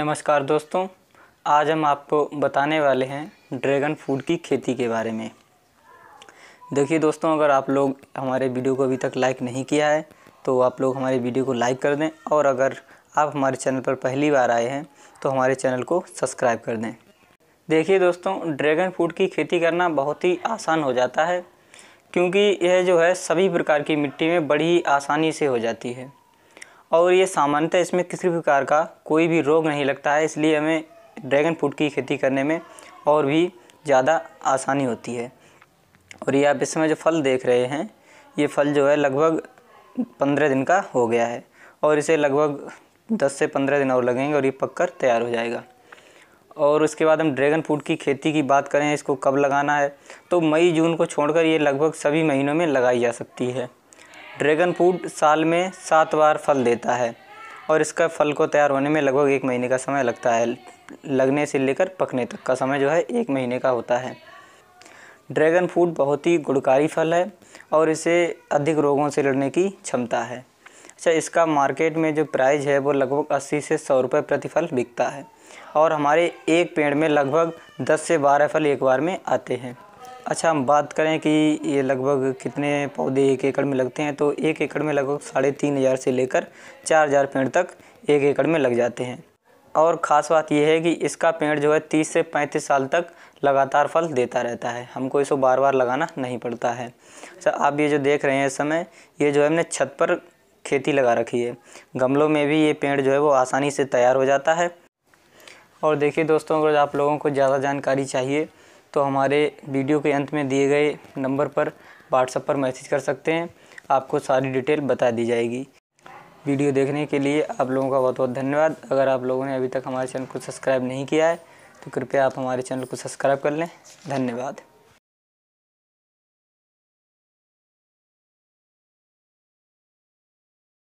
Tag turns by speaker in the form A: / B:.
A: नमस्कार दोस्तों आज हम आपको बताने वाले हैं ड्रैगन फ्रूट की खेती के बारे में देखिए दोस्तों अगर आप लोग हमारे वीडियो को अभी तक लाइक नहीं किया है तो आप लोग हमारे वीडियो को लाइक कर दें और अगर आप हमारे चैनल पर पहली बार आए हैं तो हमारे चैनल को सब्सक्राइब कर दें देखिए दोस्तों ड्रैगन फ्रूट की खेती करना बहुत ही आसान हो जाता है क्योंकि यह जो है सभी प्रकार की मिट्टी में बड़ी आसानी से हो जाती है और ये सामान्यतः इसमें किसी प्रकार का कोई भी रोग नहीं लगता है इसलिए हमें ड्रैगन फ्रूट की खेती करने में और भी ज़्यादा आसानी होती है और ये आप इस समय जो फल देख रहे हैं ये फल जो है लगभग पंद्रह दिन का हो गया है और इसे लगभग दस से पंद्रह दिन और लगेंगे और ये पककर तैयार हो जाएगा और उसके बाद हम ड्रैगन फ्रूट की खेती की बात करें इसको कब लगाना है तो मई जून को छोड़कर ये लगभग सभी महीनों में लगाई जा सकती है ड्रैगन फ्रूट साल में सात बार फल देता है और इसका फल को तैयार होने में लगभग एक महीने का समय लगता है लगने से लेकर पकने तक का समय जो है एक महीने का होता है ड्रैगन फ्रूट बहुत ही गुणकारी फल है और इसे अधिक रोगों से लड़ने की क्षमता है अच्छा इसका मार्केट में जो प्राइस है वो लगभग 80 से 100 रुपये प्रति फल बिकता है और हमारे एक पेड़ में लगभग 10 से 12 फल एक बार में आते हैं अच्छा हम बात करें कि ये लगभग कितने पौधे एक एकड़ में लगते हैं तो एक एकड़ में लगभग साढ़े तीन हज़ार से लेकर चार हज़ार पेड़ तक एक एकड़ में लग जाते हैं और ख़ास बात यह है कि इसका पेड़ जो है तीस से पैंतीस साल तक लगातार फल देता रहता है हमको इसको बार बार लगाना नहीं पड़ता है अच्छा आप ये जो देख रहे हैं इस समय ये जो है हमने छत पर खेती लगा रखी है गमलों में भी ये पेड़ जो है वो आसानी से तैयार हो जाता है और देखिए दोस्तों अगर आप लोगों को ज़्यादा जानकारी चाहिए तो हमारे वीडियो के अंत में दिए गए नंबर पर व्हाट्सएप पर मैसेज कर सकते हैं आपको सारी डिटेल बता दी जाएगी वीडियो देखने के लिए आप लोगों का बहुत बहुत धन्यवाद अगर आप लोगों ने अभी तक हमारे चैनल को सब्सक्राइब नहीं किया है तो कृपया आप हमारे चैनल को सब्सक्राइब कर लें धन्यवाद